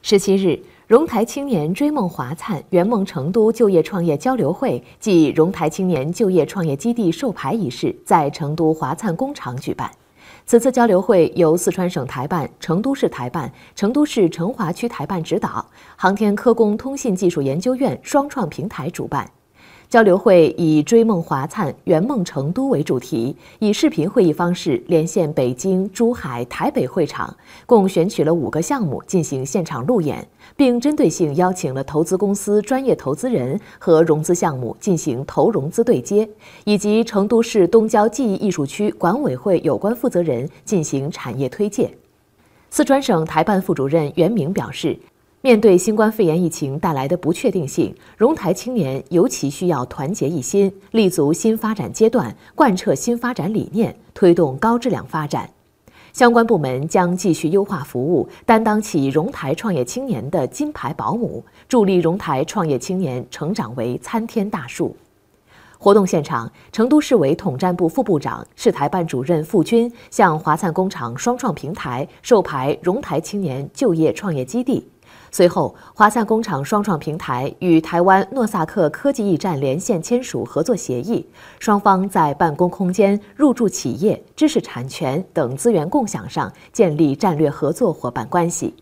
十七日，荣台青年追梦华灿、圆梦成都就业创业交流会暨荣台青年就业创业基地授牌仪式在成都华灿工厂举办。此次交流会由四川省台办、成都市台办、成都市成华区台办指导，航天科工通信技术研究院双创平台主办。交流会以“追梦华灿，圆梦成都”为主题，以视频会议方式连线北京、珠海、台北会场，共选取了五个项目进行现场路演，并针对性邀请了投资公司、专业投资人和融资项目进行投融资对接，以及成都市东郊记忆艺术区管委会有关负责人进行产业推介。四川省台办副主任袁明表示。面对新冠肺炎疫情带来的不确定性，荣台青年尤其需要团结一心，立足新发展阶段，贯彻新发展理念，推动高质量发展。相关部门将继续优化服务，担当起荣台创业青年的金牌保姆，助力荣台创业青年成长为参天大树。活动现场，成都市委统战部副部长、市台办主任付军向华灿工厂双创平台授牌荣台青年就业创业基地。随后，华夏工厂双创平台与台湾诺萨克科技驿站连线签署合作协议，双方在办公空间、入驻企业、知识产权等资源共享上建立战略合作伙伴关系。